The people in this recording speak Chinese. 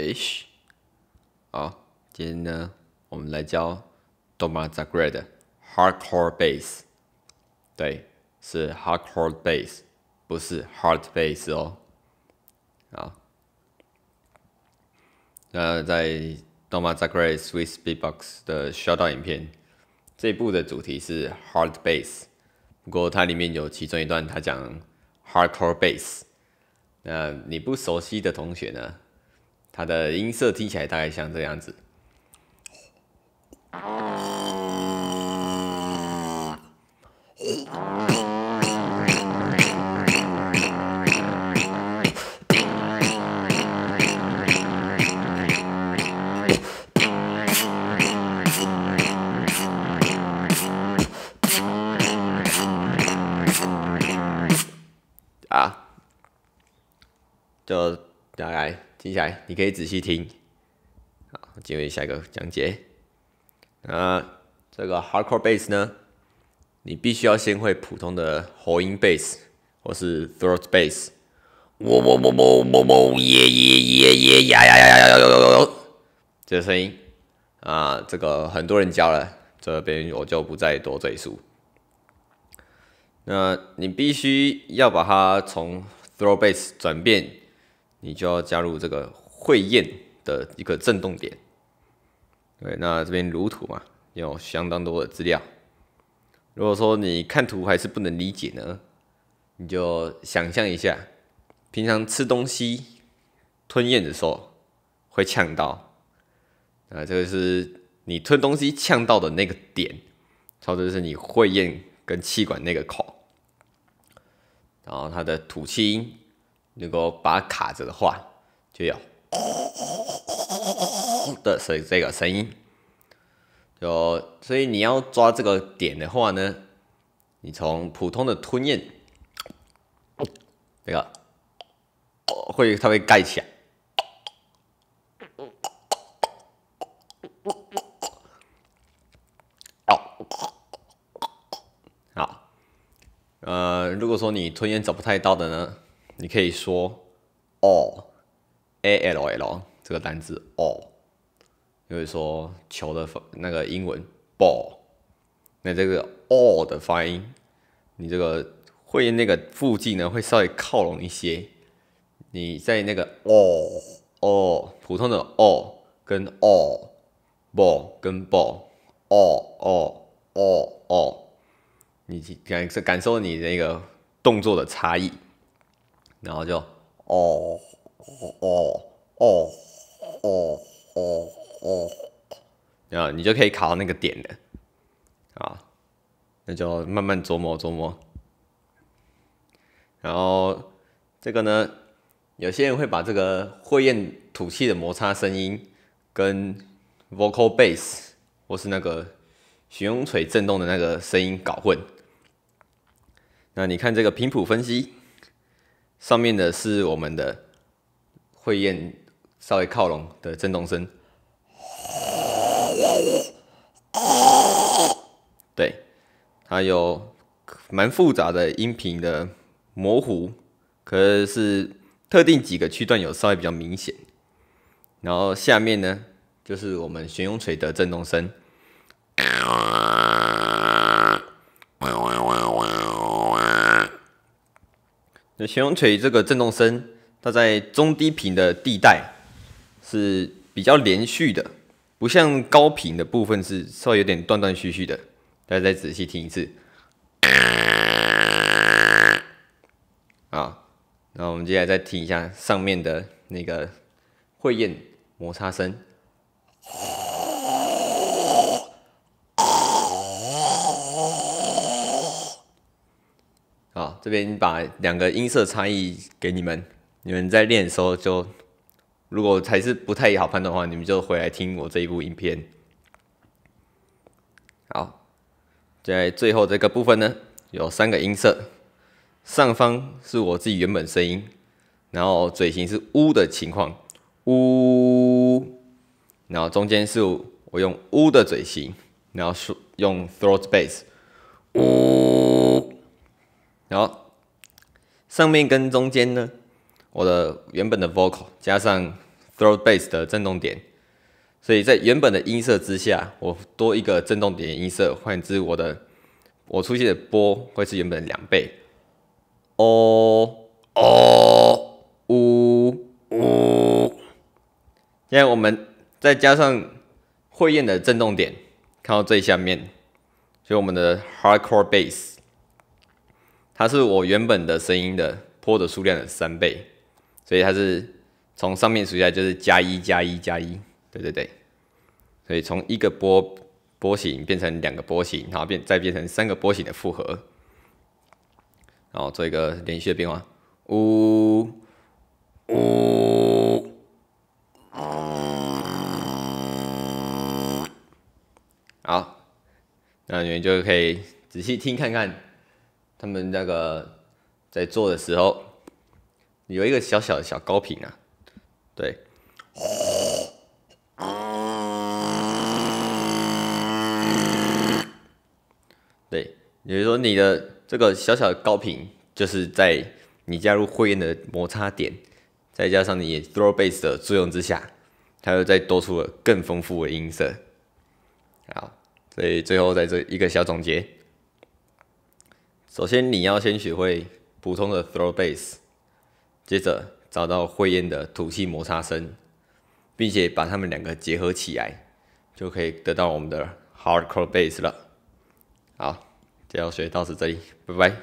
哎好，今天呢，我们来教 Domazagre 的 Hardcore Bass。对，是 Hardcore Bass，不是 Hard Bass 哦。啊，那在 Domazagre s w i s s b e a t b o x 的 Short 影片，这部的主题是 Hard Bass，不过它里面有其中一段他讲 Hardcore Bass。那你不熟悉的同学呢？它的音色听起来大概像这样子啊，就大概。接下来你可以仔细听，好，进入下一个讲解。那这个 hardcore bass 呢？你必须要先会普通的喉音 bass 或是 throat bass。喔喔喔喔喔喔耶耶耶耶呀呀呀呀呀！这声音啊，这个很多人教了，这边我就不再多赘述。那你必须要把它从 throat bass 转变。你就要加入这个会咽的一个震动点。对，那这边如图嘛，有相当多的资料。如果说你看图还是不能理解呢，你就想象一下，平常吃东西吞咽的时候会呛到，啊，这个是你吞东西呛到的那个点，差不多是你会咽跟气管那个口，然后它的吐气音。如果把它卡着的话，就有 “的”以这个声音，就所以你要抓这个点的话呢，你从普通的吞咽，那个会它会盖响。好，呃，如果说你吞咽找不太到的呢？你可以说 all a l l 这个单词 all，就是说球的发那个英文 ball，那这个 all 的发音，你这个会那个附近呢会稍微靠拢一些。你在那个 all all 普通的 all 跟 all ball 跟 ball all all all all，你感感受你那个动作的差异。然后就，哦哦哦哦哦哦哦，那你就可以卡到那个点的，啊，那就慢慢琢磨琢磨。然后这个呢，有些人会把这个火焰吐气的摩擦声音，跟 vocal bass 或是那个旋空锤震动的那个声音搞混。那你看这个频谱分析。上面的是我们的会厌稍微靠拢的震动声，对，它有蛮复杂的音频的模糊，可是特定几个区段有稍微比较明显。然后下面呢，就是我们悬雍锤的震动声。形容锤这个震动声，它在中低频的地带是比较连续的，不像高频的部分是稍微有点断断续续的。大家再仔细听一次。啊，然后我们接下来再听一下上面的那个会厌摩擦声。好，这边把两个音色差异给你们，你们在练的时候就，如果还是不太好判断的话，你们就回来听我这一部影片。好，在最后这个部分呢，有三个音色，上方是我自己原本声音，然后嘴型是呜的情况，呜，然后中间是我用呜的嘴型，然后是用 throat bass，呜。然后上面跟中间呢，我的原本的 vocal 加上 throat bass 的振动点，所以在原本的音色之下，我多一个振动点音色，换之，我的我出现的波会是原本两倍。哦哦，呜呜。现在我们再加上会咽的振动点，看到最下面，就是我们的 hardcore bass。它是我原本的声音的波的数量的三倍，所以它是从上面数下来就是加一加一加一，对对对，所以从一个波波形变成两个波形，然后变再变成三个波形的复合，然后做一个连续的变化，呜呜，好，那你们就可以仔细听看看。他们那个在做的时候，有一个小小的小高频啊，对，对，也就是说你的这个小小高频，就是在你加入会音的摩擦点，再加上你 t h r o w bass 的作用之下，它又再多出了更丰富的音色。好，所以最后在这一个小总结。首先，你要先学会普通的 t h r o w bass，接着找到会咽的吐气摩擦声，并且把它们两个结合起来，就可以得到我们的 hardcore bass 了。好，这要学到此这里，拜拜。